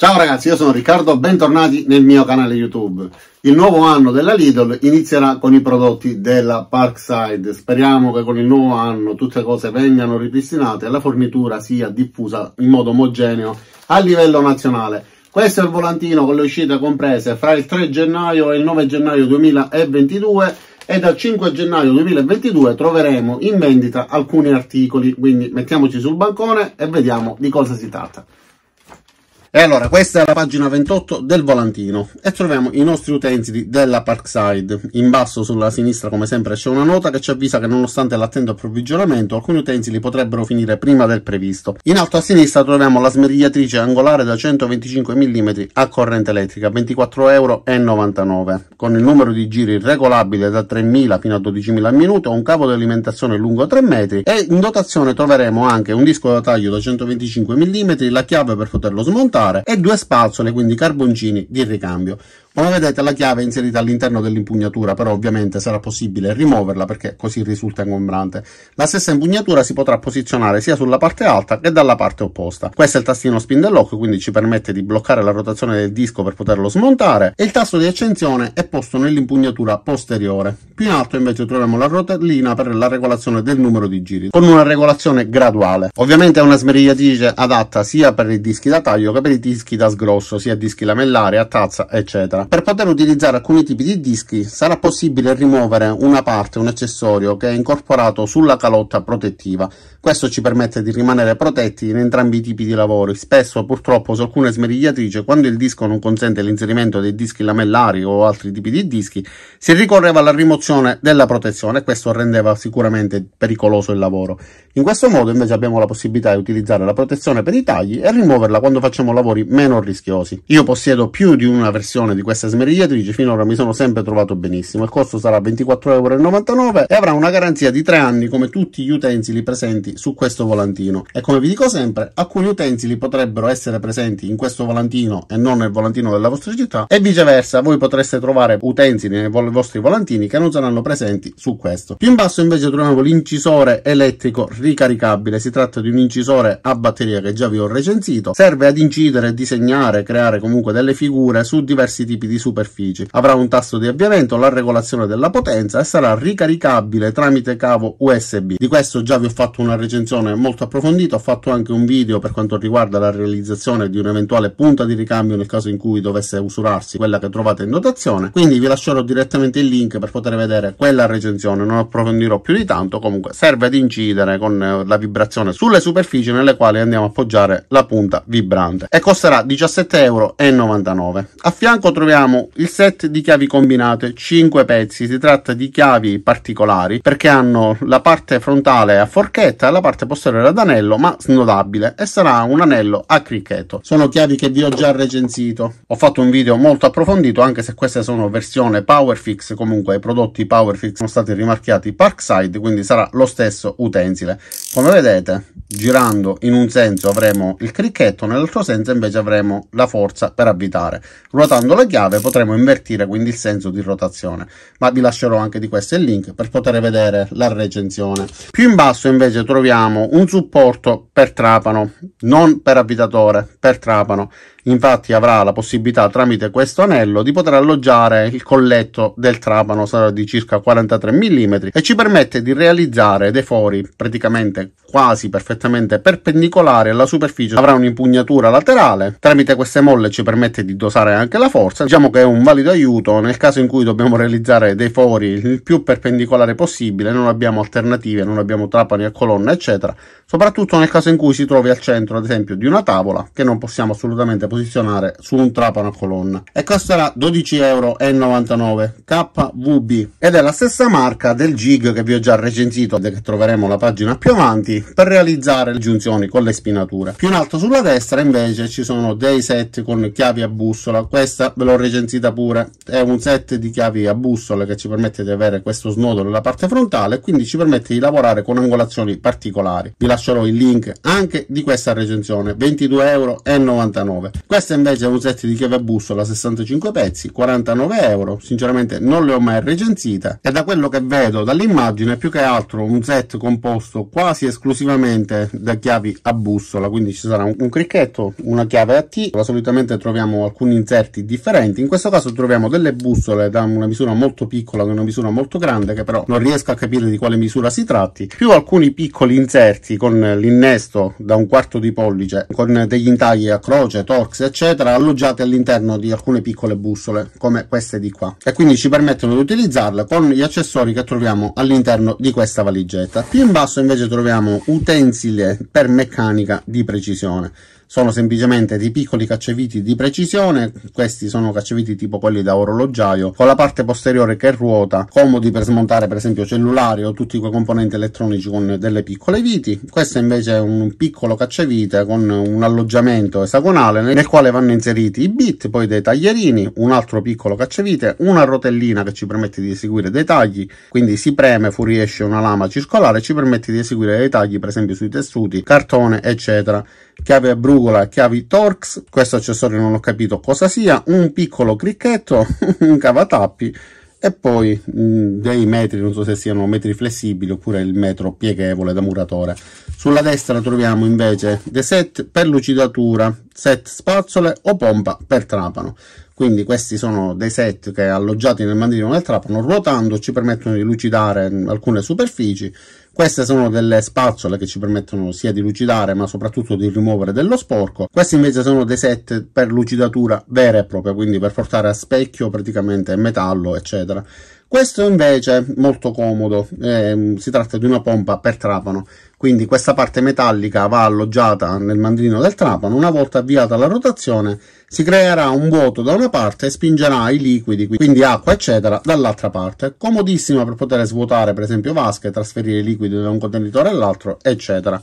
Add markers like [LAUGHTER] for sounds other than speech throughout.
Ciao ragazzi, io sono Riccardo, bentornati nel mio canale YouTube. Il nuovo anno della Lidl inizierà con i prodotti della Parkside. Speriamo che con il nuovo anno tutte le cose vengano ripristinate e la fornitura sia diffusa in modo omogeneo a livello nazionale. Questo è il volantino con le uscite comprese fra il 3 gennaio e il 9 gennaio 2022 e dal 5 gennaio 2022 troveremo in vendita alcuni articoli, quindi mettiamoci sul bancone e vediamo di cosa si tratta. E allora, questa è la pagina 28 del volantino e troviamo i nostri utenti della Parkside. In basso sulla sinistra, come sempre, c'è una nota che ci avvisa che nonostante l'attento approvvigionamento, alcuni utensili potrebbero finire prima del previsto. In alto a sinistra troviamo la smerigliatrice angolare da 125 mm a corrente elettrica, 24,99 euro, con il numero di giri regolabile da 3.000 fino a 12.000 al minuto, un cavo di alimentazione lungo 3 metri e in dotazione troveremo anche un disco da taglio da 125 mm, la chiave per poterlo smontare, trasportare e due spazzole, quindi carboncini di ricambio. Come vedete la chiave è inserita all'interno dell'impugnatura, però ovviamente sarà possibile rimuoverla perché così risulta ingombrante. La stessa impugnatura si potrà posizionare sia sulla parte alta che dalla parte opposta. Questo è il tastino spin the lock, quindi ci permette di bloccare la rotazione del disco per poterlo smontare e il tasto di accensione è posto nell'impugnatura posteriore. Più in alto invece troviamo la rotellina per la regolazione del numero di giri, con una regolazione graduale. Ovviamente è una smerigliatrice adatta sia per i dischi da taglio che per i dischi da sgrosso, sia dischi lamellari, a tazza, eccetera per poter utilizzare alcuni tipi di dischi sarà possibile rimuovere una parte, un accessorio che è incorporato sulla calotta protettiva questo ci permette di rimanere protetti in entrambi i tipi di lavori. Spesso, purtroppo, su alcune smerigliatrici, quando il disco non consente l'inserimento dei dischi lamellari o altri tipi di dischi, si ricorreva alla rimozione della protezione e questo rendeva sicuramente pericoloso il lavoro. In questo modo, invece, abbiamo la possibilità di utilizzare la protezione per i tagli e rimuoverla quando facciamo lavori meno rischiosi. Io possiedo più di una versione di questa smerigliatrice, finora mi sono sempre trovato benissimo. Il costo sarà 24,99€ e avrà una garanzia di 3 anni come tutti gli utensili presenti presenti su questo volantino e come vi dico sempre alcuni utensili potrebbero essere presenti in questo volantino e non nel volantino della vostra città e viceversa voi potreste trovare utensili nei vostri volantini che non saranno presenti su questo. Più in basso invece troviamo l'incisore elettrico ricaricabile, si tratta di un incisore a batteria che già vi ho recensito, serve ad incidere, disegnare, creare comunque delle figure su diversi tipi di superfici. Avrà un tasto di avviamento, la regolazione della potenza e sarà ricaricabile tramite cavo USB. Di questo già vi ho fatto una recensione molto approfondita, ho fatto anche un video per quanto riguarda la realizzazione di un'eventuale punta di ricambio nel caso in cui dovesse usurarsi quella che trovate in dotazione, quindi vi lascerò direttamente il link per poter vedere quella recensione, non approfondirò più di tanto, comunque serve ad incidere con eh, la vibrazione sulle superfici nelle quali andiamo a appoggiare la punta vibrante e costerà 17,99€. A fianco troviamo il set di chiavi combinate, 5 pezzi, si tratta di chiavi particolari perché hanno la parte frontale a forchetta alla parte posteriore ad anello ma snodabile e sarà un anello a cricchetto. Sono chiavi che vi ho già recensito. Ho fatto un video molto approfondito anche se queste sono versione Powerfix, comunque i prodotti Powerfix sono stati rimarchiati Parkside quindi sarà lo stesso utensile come vedete girando in un senso avremo il cricchetto nell'altro senso invece avremo la forza per avvitare ruotando la chiave potremo invertire quindi il senso di rotazione ma vi lascerò anche di questo il link per poter vedere la recensione più in basso invece troviamo un supporto per trapano non per avvitatore per trapano infatti avrà la possibilità tramite questo anello di poter alloggiare il colletto del trapano sarà di circa 43 mm e ci permette di realizzare dei fori praticamente perfettamente, quasi perfettamente perpendicolare alla superficie, avrà un'impugnatura laterale. Tramite queste molle ci permette di dosare anche la forza. Diciamo che è un valido aiuto nel caso in cui dobbiamo realizzare dei fori il più perpendicolare possibile, non abbiamo alternative, non abbiamo trapani a colonna, eccetera. Soprattutto nel caso in cui si trovi al centro, ad esempio, di una tavola che non possiamo assolutamente posizionare su un trapano a colonna. E costerà 12,99 euro KVB ed è la stessa marca del Gig che vi ho già recensito, che troveremo la pagina più avanti avanti per realizzare le giunzioni con le spinature. Più in alto sulla destra invece ci sono dei set con chiavi a bussola, questa ve l'ho recensita pure, è un set di chiavi a bussola che ci permette di avere questo snodo nella parte frontale e quindi ci permette di lavorare con angolazioni particolari. Vi lascerò il link anche di questa recensione, 22,99€. Questa invece è un set di chiavi a bussola, 65 pezzi, 49 euro, sinceramente non le ho mai recensite e da quello che vedo dall'immagine più che altro un set composto quasi quasi esclusivamente da chiavi a bussola, quindi ci sarà un, un cricchetto, una chiave a T, solitamente troviamo alcuni inserti differenti, in questo caso troviamo delle bussole da una misura molto piccola ad una misura molto grande che però non riesco a capire di quale misura si tratti, più alcuni piccoli inserti con l'innesto da un quarto di pollice con degli intagli a croce, torx eccetera alloggiati all'interno di alcune piccole bussole come queste di qua e quindi ci permettono di utilizzarle con gli accessori che troviamo all'interno di questa valigetta. Più in basso invece troviamo troviamo utensile per meccanica di precisione sono semplicemente dei piccoli cacciaviti di precisione, questi sono cacciaviti tipo quelli da orologiaio, con la parte posteriore che ruota, comodi per smontare per esempio cellulari o tutti quei componenti elettronici con delle piccole viti. Questo invece è un piccolo cacciavite con un alloggiamento esagonale nel quale vanno inseriti i bit, poi dei taglierini, un altro piccolo cacciavite, una rotellina che ci permette di eseguire dei tagli, quindi si preme, fuoriesce una lama circolare, ci permette di eseguire dei tagli per esempio sui tessuti, cartone, eccetera. Chiave a bruno rugola, chiavi Torx, questo accessorio non ho capito cosa sia, un piccolo cricchetto, [LAUGHS] un cavatappi e poi mh, mm, dei metri, non so se siano metri flessibili oppure il metro pieghevole da muratore. Sulla destra troviamo invece dei set per lucidatura, set spazzole o pompa per trapano. Quindi questi sono dei set che alloggiati nel mandrino del trapano, ruotando ci permettono di lucidare mm, alcune superfici queste sono delle spazzole che ci permettono sia di lucidare ma soprattutto di rimuovere dello sporco. Questi invece sono dei set per lucidatura vera e propria, quindi per portare a specchio praticamente metallo eccetera. Questo invece è molto comodo, eh, si tratta di una pompa per trapano quindi questa parte metallica va alloggiata nel mandrino del trapano, una volta avviata la rotazione si creerà un vuoto da una parte e spingerà i liquidi, quindi acqua eccetera, dall'altra parte, comodissima per poter svuotare per esempio vasche, trasferire liquidi da un contenitore all'altro eccetera.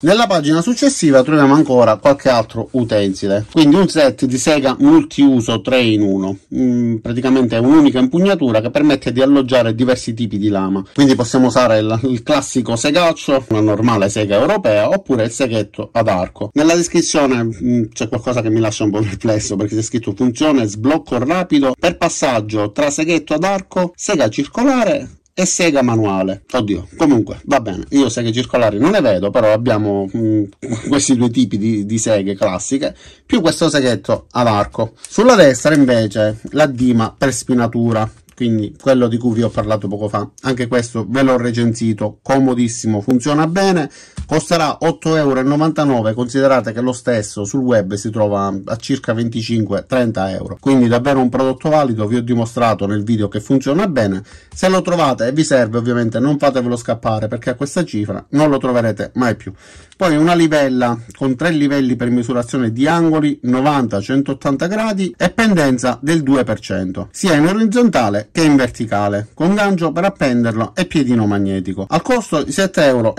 Nella pagina successiva troviamo ancora qualche altro utensile, quindi un set di sega multiuso 3 in 1, mm, praticamente è un'unica impugnatura che permette di alloggiare diversi tipi di lama, quindi possiamo usare il, il classico segaccio, una normale sega europea, oppure il seghetto ad arco. Nella descrizione mm, c'è qualcosa che mi lascia un po' [LAUGHS] perplesso perché c'è scritto funzione sblocco rapido per passaggio tra seghetto ad arco, sega circolare e sega manuale. Oddio, comunque va bene. Io seghe circolari non le vedo, però abbiamo mh, mm, questi due tipi di, di, seghe classiche, più questo seghetto ad arco. Sulla destra invece la dima per spinatura quindi quello di cui vi ho parlato poco fa. Anche questo ve l'ho recensito, comodissimo, funziona bene, costerà 8,99 euro, considerate che lo stesso sul web si trova a circa 25-30 euro, quindi davvero un prodotto valido, vi ho dimostrato nel video che funziona bene, se lo trovate e vi serve ovviamente non fatevelo scappare perché a questa cifra non lo troverete mai più. Poi una livella con tre livelli per misurazione di angoli 90-180 gradi e pendenza del 2%, sia in orizzontale che in verticale, con gancio per appenderlo e piedino magnetico, al costo di 7,99 euro.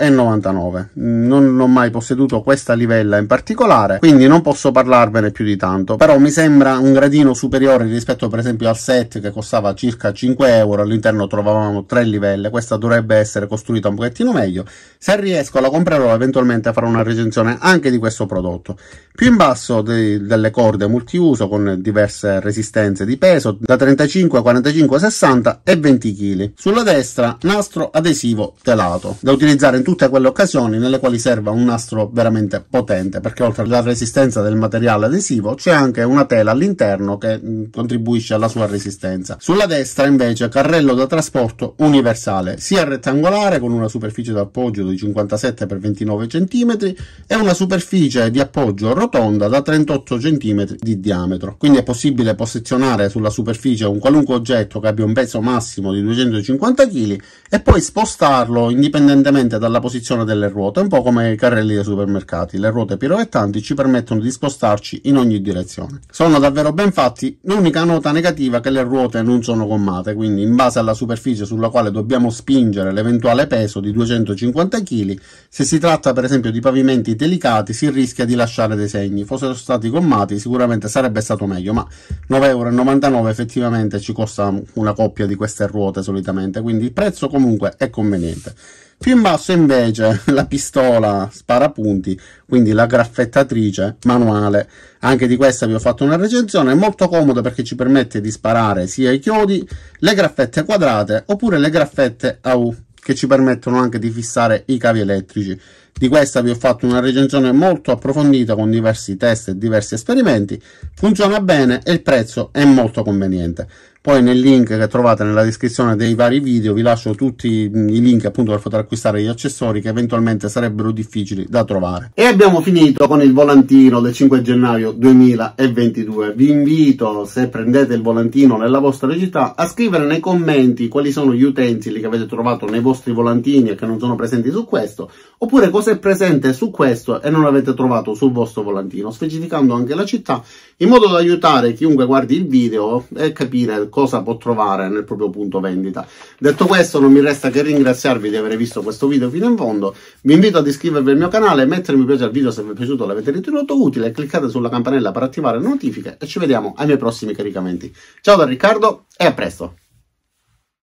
Non ho mai posseduto questa livella in particolare, quindi non posso parlarvene più di tanto, però mi sembra un gradino superiore rispetto per esempio al set che costava circa 5 euro, all'interno trovavamo tre livelle, questa dovrebbe essere costruita un pochettino meglio, se riesco la comprerò eventualmente farò una recensione anche di questo prodotto. Più in basso de delle corde multiuso con diverse resistenze di peso da 35 a 45 60 e 20 kg. Sulla destra nastro adesivo telato, da utilizzare in tutte quelle occasioni nelle quali serva un nastro veramente potente, perché oltre alla resistenza del materiale adesivo c'è anche una tela all'interno che mm, contribuisce alla sua resistenza. Sulla destra invece carrello da trasporto universale, sia rettangolare con una superficie d'appoggio di 57 x 29 cm e una superficie di appoggio rotonda da 38 cm di diametro. Quindi è possibile posizionare sulla superficie un qualunque oggetto che abbia un peso massimo di 250 kg e poi spostarlo indipendentemente dalla posizione delle ruote, un po' come i carrelli dei supermercati. Le ruote pirovettanti ci permettono di spostarci in ogni direzione. Sono davvero ben fatti, l'unica nota negativa è che le ruote non sono gommate, quindi in base alla superficie sulla quale dobbiamo spingere l'eventuale peso di 250 kg, se si tratta per esempio di pavimenti delicati si rischia di lasciare dei segni, fossero stati gommati sicuramente sarebbe stato meglio, ma 9,99 euro effettivamente ci costa una coppia di queste ruote solitamente, quindi il prezzo comunque è conveniente. Più in basso invece [LAUGHS] la pistola sparapunti, quindi la graffettatrice manuale, anche di questa vi ho fatto una recensione, è molto comoda perché ci permette di sparare sia i chiodi, le graffette quadrate oppure le graffette a U che ci permettono anche di fissare i cavi elettrici. Di questa vi ho fatto una recensione molto approfondita con diversi test e diversi esperimenti, funziona bene e il prezzo è molto conveniente. Poi nel link che trovate nella descrizione dei vari video vi lascio tutti i link appunto per poter acquistare gli accessori che eventualmente sarebbero difficili da trovare. E abbiamo finito con il volantino del 5 gennaio 2022. Vi invito, se prendete il volantino nella vostra città, a scrivere nei commenti quali sono gli utensili che avete trovato nei vostri volantini e che non sono presenti su questo, oppure cosa è presente su questo e non avete trovato sul vostro volantino, specificando anche la città, in modo da aiutare chiunque guardi il video e capire cosa cosa può trovare nel proprio punto vendita. Detto questo, non mi resta che ringraziarvi di aver visto questo video fino in fondo. Vi invito ad iscrivervi al mio canale, mettere mi piace al video se vi è piaciuto, l'avete ritenuto utile, cliccate sulla campanella per attivare le notifiche e ci vediamo ai miei prossimi caricamenti. Ciao da Riccardo e a presto!